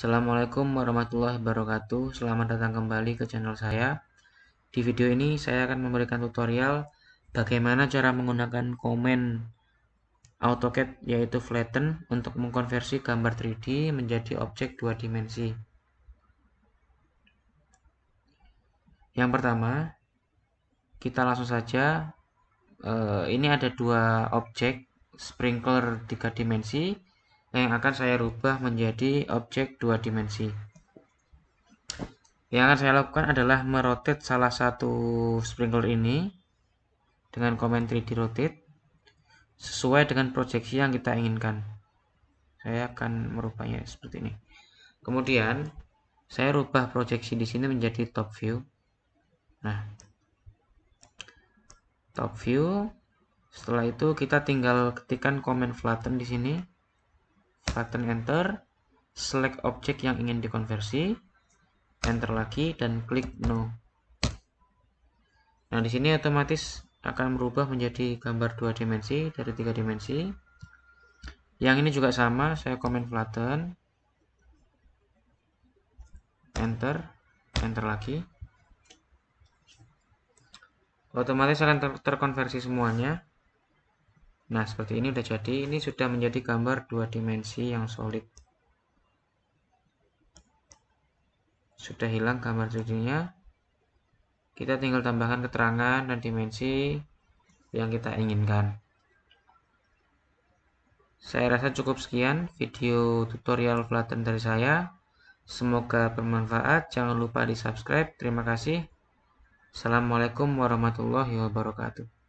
Assalamualaikum warahmatullahi wabarakatuh. Selamat datang kembali ke channel saya. Di video ini saya akan memberikan tutorial bagaimana cara menggunakan komen AutoCAD yaitu flatten untuk mengkonversi gambar 3D menjadi objek 2 dimensi. Yang pertama, kita langsung saja eh, ini ada dua objek sprinkler 3 dimensi yang akan saya rubah menjadi objek dua dimensi. Yang akan saya lakukan adalah merotate salah satu sprinkler ini dengan komen 3D rotate sesuai dengan proyeksi yang kita inginkan. Saya akan merubahnya seperti ini. Kemudian saya rubah proyeksi di sini menjadi top view. Nah, top view. Setelah itu kita tinggal ketikkan komen flatten di sini Button Enter, select objek yang ingin dikonversi, Enter lagi, dan klik No. Nah, di sini otomatis akan berubah menjadi gambar dua dimensi dari tiga dimensi. Yang ini juga sama, saya komen flatten, enter, enter lagi. Otomatis akan ter terkonversi semuanya. Nah, seperti ini sudah jadi. Ini sudah menjadi gambar dua dimensi yang solid. Sudah hilang gambar 3 Kita tinggal tambahkan keterangan dan dimensi yang kita inginkan. Saya rasa cukup sekian video tutorial Flatten dari saya. Semoga bermanfaat. Jangan lupa di subscribe. Terima kasih. Assalamualaikum warahmatullahi wabarakatuh.